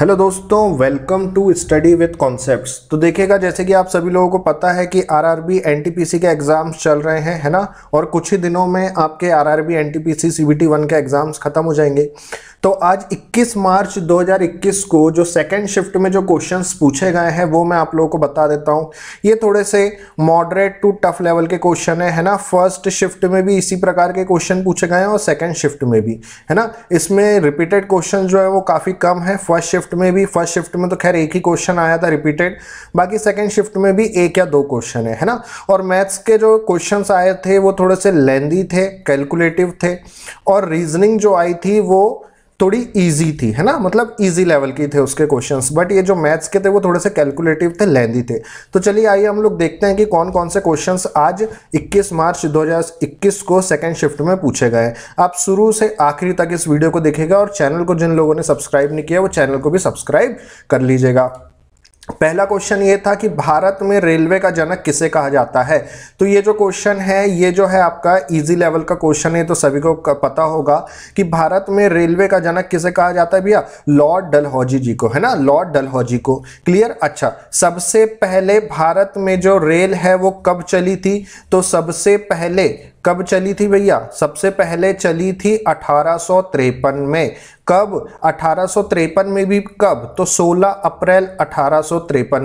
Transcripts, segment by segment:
hello दोस्तों welcome to study with concepts तो देखिएगा जैसे कि आप सभी लोगों को पता है कि आरआरबी एनटीपीसी के एग्जाम्स चल रहे हैं है ना और कुछ ही दिनों में आपके आरआरबी एनटीपीसी सीबीटी वन के एग्जाम्स खत्म हो जाएंगे तो आज 21 मार्च 2021 को जो सेकंड शिफ्ट में जो क्वेश्चंस पूछे गए हैं वो मैं आप लोगों को बता देता हूँ ये थोड़े से मॉडरेट टू टफ लेवल के क्वेश्चन है, है ना फर्स्ट शिफ्ट में भी इसी प्रकार के क्वेश्चन पूछे गए हैं और सेकेंड शिफ्ट में भी है ना इसमें रिपीटेड क्वेश्चन जो है वो काफ़ी कम है फर्स्ट शिफ्ट शिफ्ट में भी फर्स्ट शिफ्ट में तो खैर एक ही क्वेश्चन आया था रिपीटेड बाकी सेकेंड शिफ्ट में भी एक या दो क्वेश्चन है है ना और मैथ्स के जो क्वेश्चन आए थे वो थोड़े से लेंदी थे कैलकुलेटिव थे और रीजनिंग जो आई थी वो थोड़ी इजी थी है ना मतलब इजी लेवल की थे उसके क्वेश्चंस बट ये जो मैथ्स के थे वो थोड़े से कैलकुलेटिव थे लेंदी थे तो चलिए आइए हम लोग देखते हैं कि कौन कौन से क्वेश्चंस आज 21 मार्च 2021 को सेकंड शिफ्ट में पूछे गए आप शुरू से आखिरी तक इस वीडियो को देखेगा और चैनल को जिन लोगों ने सब्सक्राइब नहीं किया वो चैनल को भी सब्सक्राइब कर लीजिएगा पहला क्वेश्चन ये था कि भारत में रेलवे का जनक किसे कहा जाता है तो ये जो क्वेश्चन है ये जो है आपका इजी लेवल का क्वेश्चन है तो सभी को पता होगा कि भारत में रेलवे का जनक किसे कहा जाता है भैया लॉर्ड डलहौजी जी को है ना लॉर्ड डलहौजी को क्लियर अच्छा सबसे पहले भारत में जो रेल है वो कब चली थी तो सबसे पहले कब चली थी भैया सबसे पहले चली थी अठारह में कब अठारह में भी कब तो 16 अप्रैल अठारह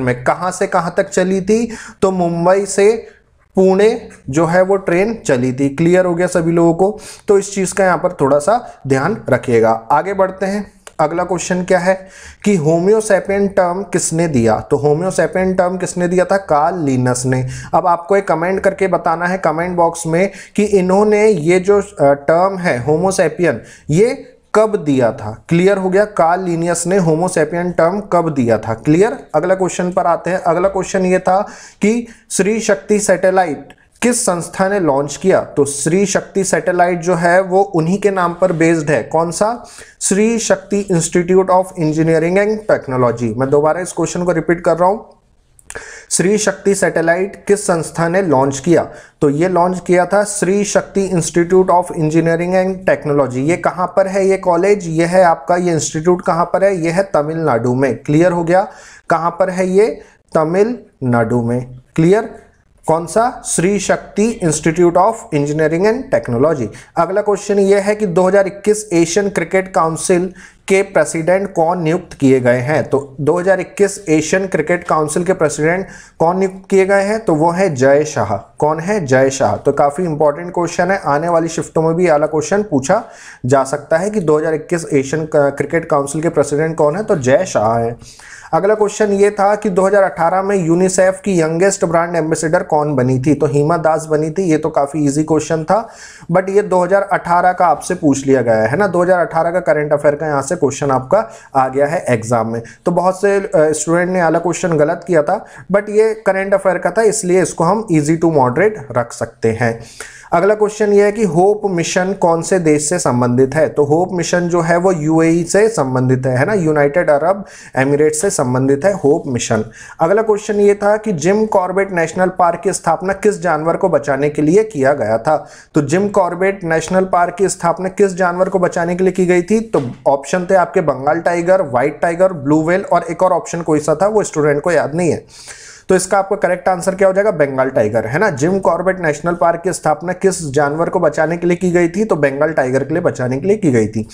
में कहां से कहां तक चली थी तो मुंबई से पुणे जो है वो ट्रेन चली थी क्लियर हो गया सभी लोगों को तो इस चीज़ का यहाँ पर थोड़ा सा ध्यान रखिएगा आगे बढ़ते हैं अगला क्वेश्चन क्या है कि होम्योसेपियन टर्म किसने दिया तो होम्योसेपियन टर्म किसने दिया था कार्ल लीनस ने अब आपको एक कमेंट करके बताना है कमेंट बॉक्स में कि इन्होंने ये जो टर्म है होमोसेपियन ये कब दिया था क्लियर हो गया कार्ल लीनियस ने होमोसेपियन टर्म कब दिया था क्लियर अगला क्वेश्चन पर आते हैं अगला क्वेश्चन ये था कि श्री शक्ति सैटेलाइट किस संस्था ने लॉन्च किया तो श्री शक्ति सैटेलाइट जो है वो उन्हीं के नाम पर बेस्ड है कौन सा Shri Shakti institute of engineering and technology मैं दोबारा इस क्वेश्चन को रिपीट कर रहा हूं श्री शक्ति सैटेलाइट किस संस्था ने लॉन्च किया तो ये लॉन्च किया था Shri Shakti institute of engineering and technology ये कहां पर है ये कॉलेज ये है आपका ये इंस्टीट्यूट कहां पर है ये है तमिलनाडु में क्लियर हो गया कहां पर है ये तमिलनाडु में क्लियर कौन सा Shri Shakti institute of engineering and technology अगला क्वेश्चन यह है कि 2021 एशियन क्रिकेट काउंसिल के प्रेसिडेंट कौन नियुक्त किए गए हैं तो 2021 एशियन क्रिकेट काउंसिल के प्रेसिडेंट कौन नियुक्त किए गए हैं तो वो है जय शाह कौन है जय शाह तो काफ़ी इंपॉर्टेंट क्वेश्चन है आने वाली शिफ्टों में भी अला क्वेश्चन पूछा जा सकता है कि 2021 एशियन क्रिकेट काउंसिल के प्रेसिडेंट कौन है तो जय शाह है अगला क्वेश्चन ये था कि 2018 में यूनिसेफ की यंगेस्ट ब्रांड एम्बेसडर कौन बनी थी तो हीमा दास बनी थी ये तो काफ़ी इजी क्वेश्चन था बट ये 2018 का आपसे पूछ लिया गया है ना 2018 का करंट अफेयर का यहाँ से से क्वेश्चन आपका आ गया है एग्जाम में तो बहुत से स्टूडेंट ने आला क्वेश्चन गलत किया था बट ये करेंट अफेयर का था इसलिए इसको हम ईजी टू मॉडरेट रख सकते हैं अगला क्वेश्चन ये है कि होप मिशन कौन से देश से संबंधित है तो होप मिशन जो है वो यूएई e से संबंधित है है ना यूनाइटेड अरब एमिरेट्स से संबंधित है होप मिशन अगला क्वेश्चन ये था कि जिम कॉर्बेट नेशनल पार्क की स्थापना किस जानवर को बचाने के लिए किया गया था तो जिम कॉर्बेट नेशनल पार्क की स्थापना किस जानवर को बचाने के लिए की गई थी तो ऑप्शन थे आपके Bengal tiger white tiger blue whale और एक और ऑप्शन कोई सा था वो स्टूडेंट को याद नहीं है तो इसका आपका करेक्ट आंसर क्या हो जाएगा बंगाल टाइगर है ना जिम कॉर्बेट नेशनल पार्क की स्थापना किस जानवर को बचाने के लिए की गई थी तो बंगाल टाइगर के लिए बचाने के लिए की गई थी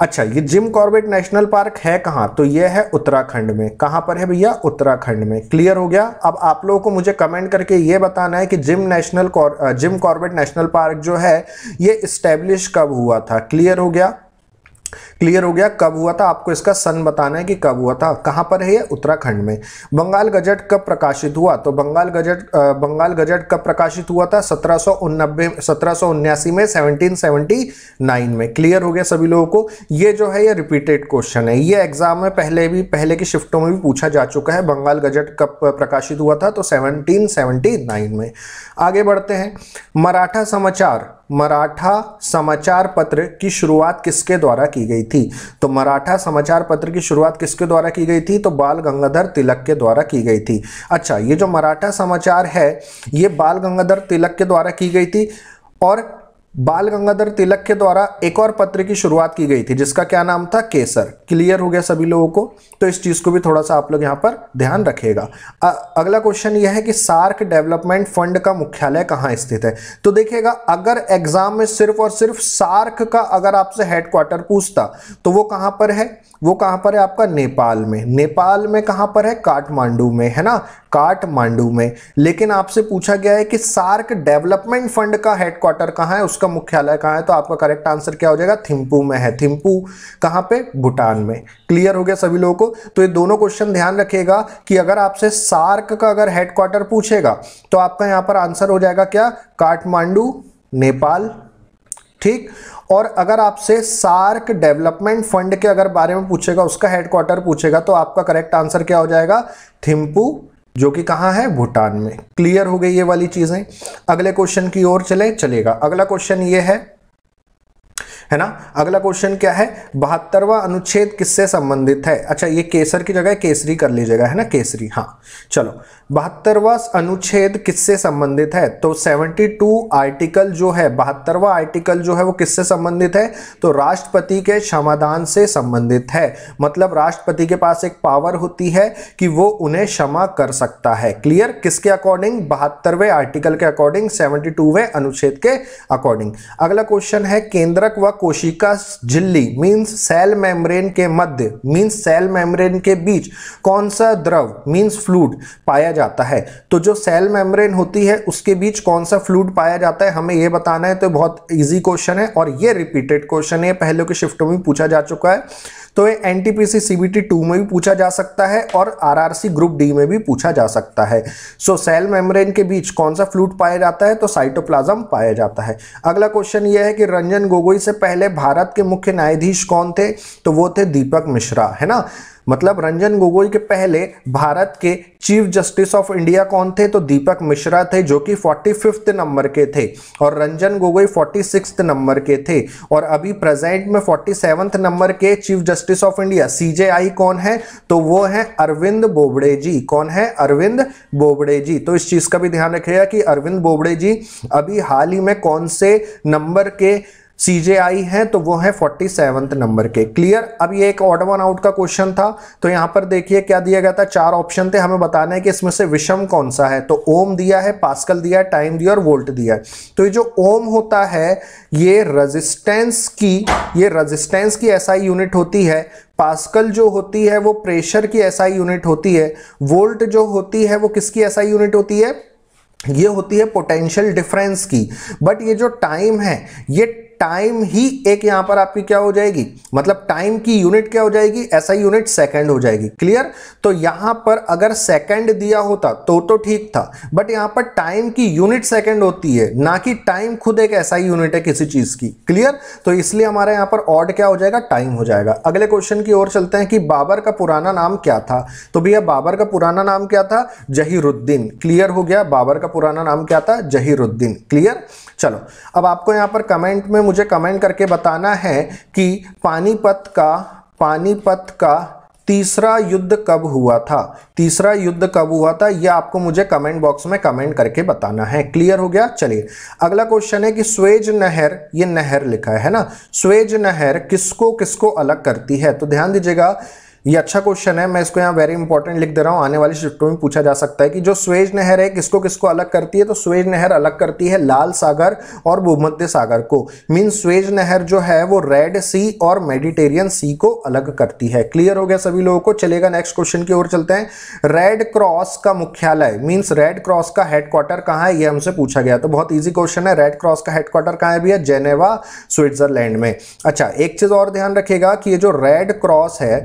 अच्छा ये जिम कॉर्बेट नेशनल पार्क है कहाँ तो ये है उत्तराखंड में कहाँ पर है भैया उत्तराखंड में क्लियर हो गया अब आप लोगों को मुझे कमेंट करके ये बताना है कि Jim national Jim Corbett national park जो है ये इस्टेब्लिश कब हुआ था क्लियर हो गया क्लियर हो गया कब हुआ था आपको इसका सन बताना है कि कब हुआ था कहाँ पर है उत्तराखंड में बंगाल गजट कब प्रकाशित हुआ तो बंगाल गजट बंगाल गजट कब प्रकाशित हुआ था सत्रह सौ में 1779 में क्लियर हो गया सभी लोगों को ये जो है ये रिपीटेड क्वेश्चन है ये एग्जाम में पहले भी पहले की शिफ्टों में भी पूछा जा चुका है बंगाल गजट कब प्रकाशित हुआ था तो सेवनटीन में आगे बढ़ते हैं मराठा समाचार मराठा समाचार पत्र की शुरुआत किसके द्वारा की गई थी तो मराठा समाचार पत्र की शुरुआत किसके द्वारा की गई थी तो बाल गंगाधर तिलक के द्वारा की गई थी अच्छा ये जो मराठा समाचार है ये बाल गंगाधर तिलक के द्वारा की गई थी और बाल गंगाधर तिलक के द्वारा एक और पत्र की शुरुआत की गई थी जिसका क्या नाम था केसर क्लियर हो गया सभी लोगों को तो इस चीज़ को भी थोड़ा सा आप लोग यहाँ पर ध्यान रखेगा अ, अगला क्वेश्चन यह है कि सार्क डेवलपमेंट फंड का मुख्यालय कहाँ स्थित है तो देखिएगा अगर एग्जाम में सिर्फ और सिर्फ सार्क का अगर आपसे हेडक्वार्टर पूछता तो वो कहाँ पर है वो कहाँ पर है आपका नेपाल में नेपाल में कहाँ पर है काठमांडू में है ना काठमांडू में लेकिन आपसे पूछा गया है कि सार्क डेवलपमेंट फंड का हेडक्वार्टर कहाँ है उसका मुख्यालय कहाँ है तो आपका करेक्ट आंसर क्या हो जाएगा थिम्पू में है थिम्पू कहाँ पे भूटान में क्लियर हो गया सभी लोगों को तो ये दोनों क्वेश्चन ध्यान रखिएगा कि अगर आपसे सार्क का अगर हेडक्वार्टर पूछेगा तो आपका यहाँ पर आंसर हो जाएगा क्या काठमांडू नेपाल ठीक और अगर आपसे सार्क डेवलपमेंट फंड के अगर बारे में पूछेगा उसका हेडक्वार्टर पूछेगा तो आपका करेक्ट आंसर क्या हो जाएगा थिम्पू जो कि कहाँ है भूटान में क्लियर हो गई ये वाली चीज़ें अगले क्वेश्चन की ओर चले चलेगा अगला क्वेश्चन ये है है ना अगला क्वेश्चन क्या है बहत्तरवा अनुच्छेद किससे संबंधित है अच्छा ये केसर की जगह केसरी कर लीजिएगा है ना केसरी हाँ चलो बहत्तरवा अनुच्छेद किससे संबंधित है तो 72 आर्टिकल जो है बहत्तरवा आर्टिकल जो है वो किससे संबंधित है तो राष्ट्रपति के क्षमादान से संबंधित है मतलब राष्ट्रपति के पास एक पावर होती है कि वो उन्हें क्षमा कर सकता है क्लियर किसके अकॉर्डिंग बहत्तरवें आर्टिकल के अकॉर्डिंग सेवेंटी अनुच्छेद के अकॉर्डिंग अगला क्वेश्चन है केंद्रक व कोशिका झिल्ली मीन्स सेल मेम्ब्रेन के मध्य मीन्स सेल मेम्ब्रेन के बीच कौन सा द्रव मीन्स फ्लूड पाया जाता है तो जो सेल मेम्ब्रेन होती है उसके बीच कौन सा फ्लूड पाया जाता है हमें यह बताना है तो बहुत इजी क्वेश्चन है और ये रिपीटेड क्वेश्चन है पहले के शिफ्टों में पूछा जा चुका है तो ये एन टी सीबीटी टू में भी पूछा जा सकता है और आरआरसी ग्रुप डी में भी पूछा जा सकता है सो सेल मेम्ब्रेन के बीच कौन सा फ्लूड पाया जाता है तो साइटोप्लाज्म पाया जाता है अगला क्वेश्चन ये है कि रंजन गोगोई से पहले भारत के मुख्य न्यायाधीश कौन थे तो वो थे दीपक मिश्रा है ना मतलब रंजन गोगोई के पहले भारत के चीफ जस्टिस ऑफ इंडिया कौन थे तो दीपक मिश्रा थे जो कि फोर्टी फिफ्थ नंबर के थे और Ranjan Gogoi forty six number के थे और अभी प्रेजेंट में फोर्टी सेवन्थ नंबर के chief justice of India CJI कौन है तो वो है अरविंद बोबड़े जी कौन है अरविंद बोबड़े जी तो इस चीज़ का भी ध्यान रखिएगा कि अरविंद बोबड़े जी अभी हाल ही में कौन से नंबर के सीजे आई है तो वो है फोर्टी सेवंथ नंबर के क्लियर अब ये एक ऑड वन आउट का क्वेश्चन था तो यहाँ पर देखिए क्या दिया गया था चार ऑप्शन थे हमें बताना है कि इसमें से विषम कौन सा है तो ओम दिया है पास्कल दिया है टाइम दिया और वोल्ट दिया है तो ये जो ओम होता है ये रजिस्टेंस की ये रजिस्टेंस की ऐसा यूनिट होती है पास्कल जो होती है वो प्रेशर की ऐसा यूनिट होती है वोल्ट जो होती है वो किसकी ऐसा यूनिट होती है ये होती है पोटेंशियल डिफरेंस की बट ये जो टाइम है ये टाइम ही एक यहां पर आपकी क्या हो जाएगी मतलब टाइम की यूनिट क्या हो जाएगी ऐसा यूनिट सेकंड हो जाएगी क्लियर तो यहां पर अगर सेकंड दिया होता तो तो ठीक था बट यहां पर टाइम की यूनिट सेकंड होती है ना कि टाइम खुद एक ऐसा ही यूनिट है किसी चीज की क्लियर तो इसलिए हमारे यहां पर ऑड क्या हो जाएगा टाइम हो जाएगा अगले क्वेश्चन की ओर चलते हैं कि बाबर का पुराना नाम क्या था तो भैया बाबर का पुराना नाम क्या था जहीरुद्दीन क्लियर हो गया बाबर का पुराना नाम क्या था जहीरुद्दीन क्लियर चलो अब आपको यहां पर कमेंट में मुझे कमेंट करके बताना है कि पानीपत का पानीपत का तीसरा युद्ध कब हुआ था तीसरा युद्ध कब हुआ था यह आपको मुझे कमेंट बॉक्स में कमेंट करके बताना है क्लियर हो गया चलिए अगला क्वेश्चन है कि स्वेज नहर ये नहर लिखा है ना स्वेज नहर किसको किसको अलग करती है तो ध्यान दीजिएगा ये अच्छा क्वेश्चन है मैं इसको यहाँ वेरी इंपॉर्टेंट लिख दे रहा हूँ आने वाली शिफ्टों में पूछा जा सकता है कि जो स्वेज नहर है किसको किसको अलग करती है तो स्वेज नहर अलग करती है लाल सागर और भूमध्य सागर को मीन स्वेज नहर जो है वो रेड सी और मेडिटेरियन सी को अलग करती है क्लियर हो गया सभी लोगों को चलेगा नेक्स्ट क्वेश्चन की ओर चलते हैं रेड क्रॉस का मुख्यालय मीन्स रेड क्रॉस का हेडक्वार्टर कहाँ है ये हमसे पूछा गया तो बहुत ईजी क्वेश्चन है रेड क्रॉस का हेडक्वार्टर कहाँ है भैया जेनेवा स्विट्जरलैंड में अच्छा एक चीज और ध्यान रखेगा कि ये जो रेड क्रॉस है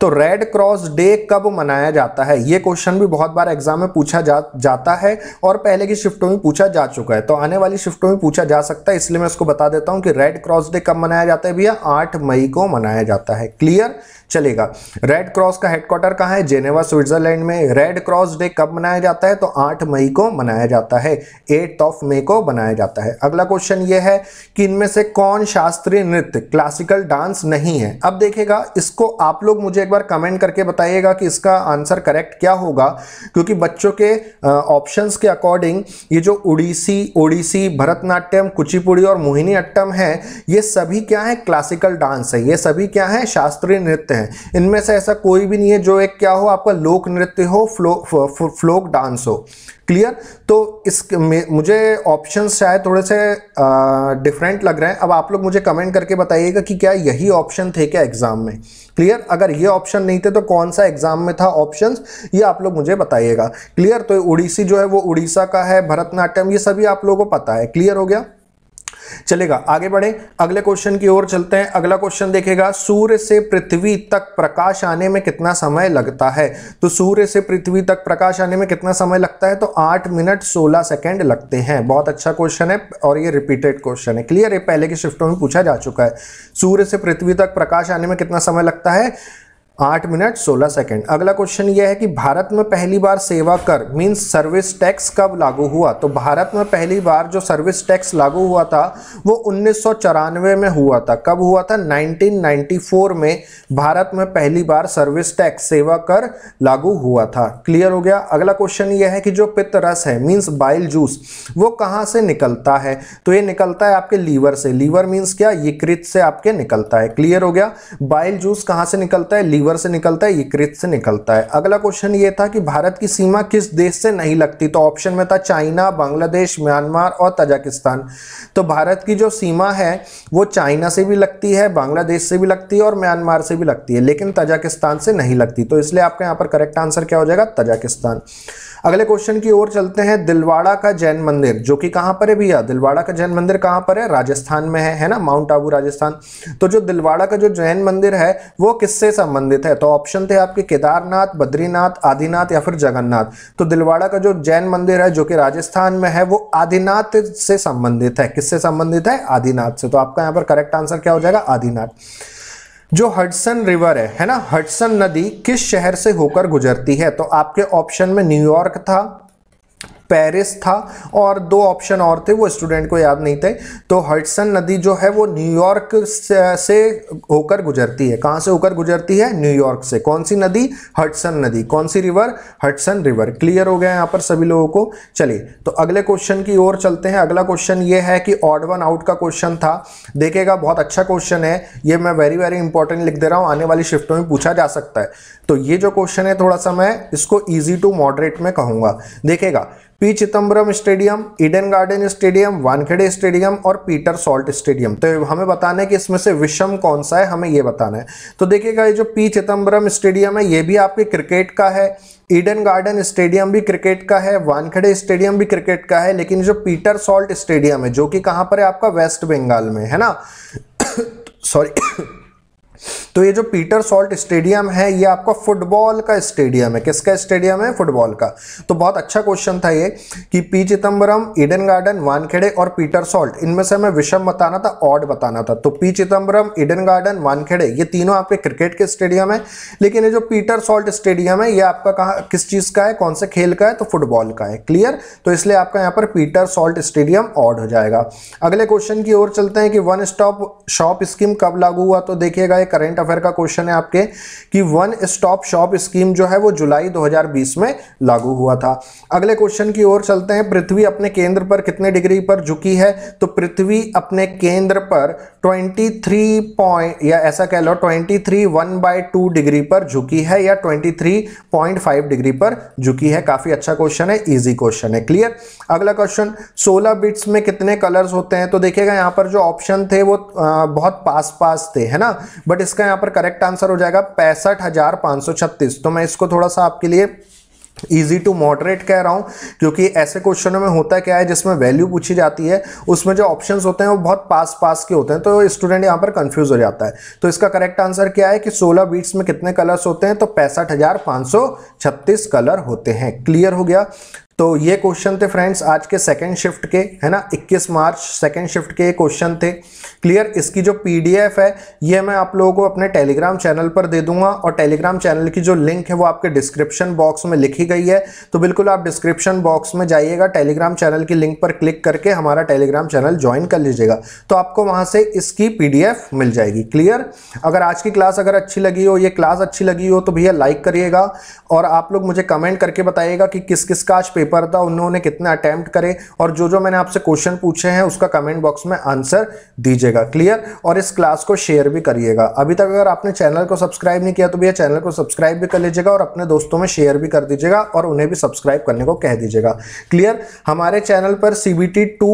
तो रेड क्रॉस डे कब मनाया जाता है ये क्वेश्चन भी बहुत बार एग्जाम में पूछा जा जाता है और पहले की शिफ्टों में पूछा जा चुका है तो आने वाली शिफ्टों में पूछा जा सकता है इसलिए मैं इसको बता देता हूं कि रेड क्रॉस डे कब मनाया जाता है भैया आठ मई को मनाया जाता है क्लियर चलेगा रेड क्रॉस का हेडक्वार्टर कहाँ है जेनेवा स्विट्जरलैंड में रेड क्रॉस डे कब मनाया जाता है तो आठ मई को मनाया जाता है एट ऑफ मे को मनाया जाता है अगला क्वेश्चन ये है कि इनमें से कौन शास्त्रीय नृत्य क्लासिकल डांस नहीं है अब देखेगा इसको आप लोग मुझे एक बार कमेंट करके बताइएगा कि इसका आंसर करेक्ट क्या होगा क्योंकि बच्चों के ऑप्शंस के अकॉर्डिंग ये जो उड़ीसी ओडिसी भरतनाट्यम कुचिपुड़ी और मोहिनी अट्टम है ये सभी क्या है क्लासिकल डांस है ये सभी क्या है शास्त्रीय नृत्य है इनमें से ऐसा कोई भी नहीं है जो एक क्या हो आपका लोक नृत्य हो फ्लो, फ्लोक डांस हो क्लियर तो इस मुझे ऑप्शन शायद थोड़े से डिफरेंट लग रहे हैं अब आप लोग मुझे कमेंट करके बताइएगा कि क्या यही ऑप्शन थे क्या एग्ज़ाम में क्लियर अगर ये ऑप्शन नहीं थे तो कौन सा एग्ज़ाम में था ऑप्शन ये आप लोग मुझे बताइएगा क्लियर तो उड़ीसी जो है वो उड़ीसा का है भरतनाट्यम ये सभी आप लोगों को पता है क्लियर हो गया चलेगा आगे बढ़े अगले क्वेश्चन की ओर चलते हैं अगला क्वेश्चन देखेगा सूर्य से पृथ्वी तक प्रकाश आने में कितना समय लगता है तो सूर्य से पृथ्वी तक प्रकाश आने में कितना समय लगता है तो आठ मिनट सोलह सेकेंड लगते हैं बहुत अच्छा क्वेश्चन है और ये रिपीटेड क्वेश्चन है क्लियर है पहले के शिफ्टों में पूछा जा चुका है सूर्य से पृथ्वी तक प्रकाश आने में कितना समय लगता है आठ मिनट सोलह सेकेंड अगला क्वेश्चन यह है कि भारत में पहली बार सेवा कर मीन्स सर्विस टैक्स कब लागू हुआ तो भारत में पहली बार जो सर्विस टैक्स लागू हुआ था वो उन्नीस में हुआ था कब हुआ था 1994 में भारत में पहली बार सर्विस टैक्स सेवा कर लागू हुआ था क्लियर हो गया अगला क्वेश्चन यह है कि जो पित्त रस है मीन्स बाइल जूस वो कहाँ से निकलता है तो ये निकलता है आपके लीवर से लीवर मीन्स क्या यकृत से आपके निकलता है क्लियर हो गया बाइल जूस कहाँ से निकलता है लीवर रिवर से निकलता है ये कृत से निकलता है अगला क्वेश्चन ये था कि भारत की सीमा किस देश से नहीं लगती तो ऑप्शन में था चाइना बांग्लादेश म्यांमार और तजाकिस्तान तो भारत की जो सीमा है वो चाइना से भी लगती है बांग्लादेश से भी लगती है और म्यांमार से भी लगती है लेकिन तजाकिस्तान से नहीं लगती तो इसलिए आपका यहाँ पर करेक्ट आंसर क्या हो जाएगा तजाकिस्तान अगले क्वेश्चन की ओर चलते हैं दिलवाड़ा का जैन मंदिर जो कि कहां पर है भैया दिलवाड़ा का जैन मंदिर कहां पर है राजस्थान में है है ना माउंट आबू राजस्थान तो जो दिलवाड़ा का जो जैन मंदिर है वो किससे संबंधित है तो ऑप्शन थे आपके केदारनाथ बद्रीनाथ आदिनाथ या फिर जगन्नाथ तो दिलवाड़ा का जो जैन मंदिर है जो कि राजस्थान में है वो आदिनाथ से संबंधित है किससे संबंधित है आदिनाथ से तो आपका यहाँ पर करेक्ट आंसर क्या हो जाएगा आदिनाथ जो हडसन रिवर है है ना हडसन नदी किस शहर से होकर गुजरती है तो आपके ऑप्शन में न्यूयॉर्क था पेरिस था और दो ऑप्शन और थे वो स्टूडेंट को याद नहीं थे तो हटसन नदी जो है वो न्यूयॉर्क से होकर गुजरती है कहाँ से होकर गुजरती है न्यूयॉर्क से कौन सी नदी हटसन नदी कौन सी रिवर हटसन रिवर क्लियर हो गया यहाँ पर सभी लोगों को चलिए तो अगले क्वेश्चन की ओर चलते हैं अगला क्वेश्चन ये है कि ऑड वन आउट का क्वेश्चन था देखेगा बहुत अच्छा क्वेश्चन है ये मैं वेरी वेरी इंपॉर्टेंट लिख दे रहा हूँ आने वाली शिफ्टों में पूछा जा सकता है तो ये जो क्वेश्चन है थोड़ा सा मैं इसको ईजी टू मॉडरेट में कहूँगा देखेगा P Chidambaram stadium Eden Garden stadium Wankhede stadium और पीटर सॉल्ट स्टेडियम तो हमें बताना है कि इसमें से विषम कौन सा है हमें ये बताना है तो देखिएगा ये जो पी चिदम्बरम स्टेडियम है ये भी आपके क्रिकेट का है ईडन गार्डन स्टेडियम भी क्रिकेट का है वानखेड़े स्टेडियम भी क्रिकेट का है लेकिन जो पीटर सॉल्ट स्टेडियम है जो कि कहाँ पर है आपका वेस्ट बंगाल में है ना सॉरी तो ये जो पीटर सॉल्ट स्टेडियम है ये आपका फुटबॉल का स्टेडियम है किसका स्टेडियम है फुटबॉल का तो बहुत अच्छा क्वेश्चन था ये कि P Chidambaram Eden Garden Wankhede और पीटर सॉल्ट इनमें से हमें विषम बताना था ऑड बताना था तो P Chidambaram Eden Garden Wankhede ये तीनों आपके क्रिकेट के स्टेडियम है लेकिन ये जो पीटर सॉल्ट स्टेडियम है ये आपका कहा किस चीज़ का है कौन से खेल का है तो फुटबॉल का है क्लियर तो इसलिए आपका यहाँ पर पीटर सॉल्ट स्टेडियम ऑड हो जाएगा अगले क्वेश्चन की ओर चलते हैं कि वन स्टॉप शॉप स्कीम कब लागू हुआ तो देखिएगा ये करेंट अफेयर का क्वेश्चन है आपके कि वन स्टॉप शॉप स्कीम जो है वो जुलाई 2020 में लागू हुआ था अगले क्वेश्चन की ओर चलते हैं पृथ्वी अपने केंद्र पर कितने डिग्री पर झुकी है तो पृथ्वी अपने केंद्र पर 23 पॉइंट या ऐसा कह लो 23 three one by two degree पर झुकी है या 23.5 डिग्री पर झुकी है काफी अच्छा क्वेश्चन है इजी क्वेश्चन है क्लियर अगला क्वेश्चन 16 बिट्स में कितने कलर्स होते हैं तो देखिएगा यहाँ पर जो ऑप्शन थे वो बहुत पास पास थे है ना बट इसका यहां पर करेक्ट आंसर हो जाएगा पैंसठ हजार पाँच सौ छत्तीस तो मैं इसको थोड़ा सा आपके लिए ईजी टू मॉडरेट कह रहा हूँ क्योंकि ऐसे क्वेश्चनों में होता क्या है जिसमें वैल्यू पूछी जाती है उसमें जो ऑप्शंस होते हैं वो बहुत पास पास के होते हैं तो स्टूडेंट यहाँ पर कंफ्यूज हो जाता है तो इसका करेक्ट आंसर क्या है कि 16 बीट्स में कितने कलर्स होते हैं तो पैंसठ कलर होते हैं क्लियर हो गया तो ये क्वेश्चन थे फ्रेंड्स आज के सेकंड शिफ्ट के है ना 21 मार्च सेकंड शिफ्ट के ये क्वेश्चन थे क्लियर इसकी जो पीडीएफ है ये मैं आप लोगों को अपने टेलीग्राम चैनल पर दे दूंगा और टेलीग्राम चैनल की जो लिंक है वो आपके डिस्क्रिप्शन बॉक्स में लिखी गई है तो बिल्कुल आप डिस्क्रिप्शन बॉक्स में जाइएगा टेलीग्राम चैनल की लिंक पर क्लिक करके हमारा टेलीग्राम चैनल ज्वाइन कर लीजिएगा तो आपको वहाँ से इसकी पी मिल जाएगी क्लियर अगर आज की क्लास अगर अच्छी लगी हो ये क्लास अच्छी लगी हो तो भैया लाइक करिएगा और आप लोग मुझे कमेंट करके बताइएगा कि किस किस का आज पेपर था उन्होंने कितने अटैम्प्ट करे और जो जो मैंने आपसे क्वेश्चन पूछे हैं उसका कमेंट बॉक्स में आंसर दीजिएगा क्लियर और इस क्लास को शेयर भी करिएगा अभी तक अगर आपने चैनल को सब्सक्राइब नहीं किया तो भैया चैनल को सब्सक्राइब भी कर लीजिएगा और अपने दोस्तों में शेयर भी कर दीजिएगा और उन्हें भी सब्सक्राइब करने को कह दीजिएगा क्लियर हमारे चैनल पर C B T two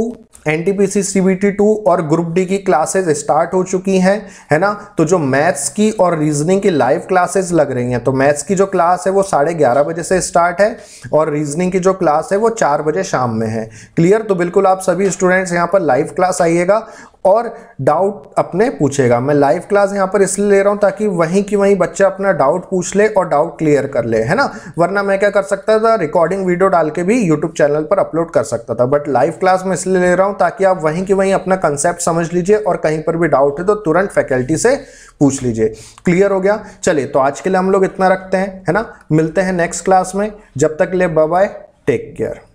N T P C C B T two और ग्रुप डी की क्लासेज स्टार्ट हो चुकी हैं है ना तो जो मैथ्स की और रीजनिंग की लाइव क्लासेज लग रही हैं तो मैथ्स की जो क्लास है वो साढ़े ग्यारह बजे से स्टार्ट है और रीजनिंग की जो क्लास है वो चार बजे शाम में है क्लियर तो बिल्कुल आप सभी स्टूडेंट्स यहाँ पर लाइव क्लास आइएगा और डाउट अपने पूछेगा मैं लाइव क्लास यहाँ पर इसलिए ले रहा हूँ ताकि वहीं की वहीं बच्चा अपना डाउट पूछ ले और डाउट क्लियर कर ले है ना वरना मैं क्या कर सकता था रिकॉर्डिंग वीडियो डाल के भी यूट्यूब चैनल पर अपलोड कर सकता था बट लाइव क्लास में इसलिए ले रहा हूँ ताकि आप वहीं की वहीं अपना कंसेप्ट समझ लीजिए और कहीं पर भी डाउट है तो तुरंत फैकल्टी से पूछ लीजिए क्लियर हो गया चलिए तो आज के लिए हम लोग इतना रखते हैं है ना मिलते हैं नेक्स्ट क्लास में जब तक ले बाय टेक केयर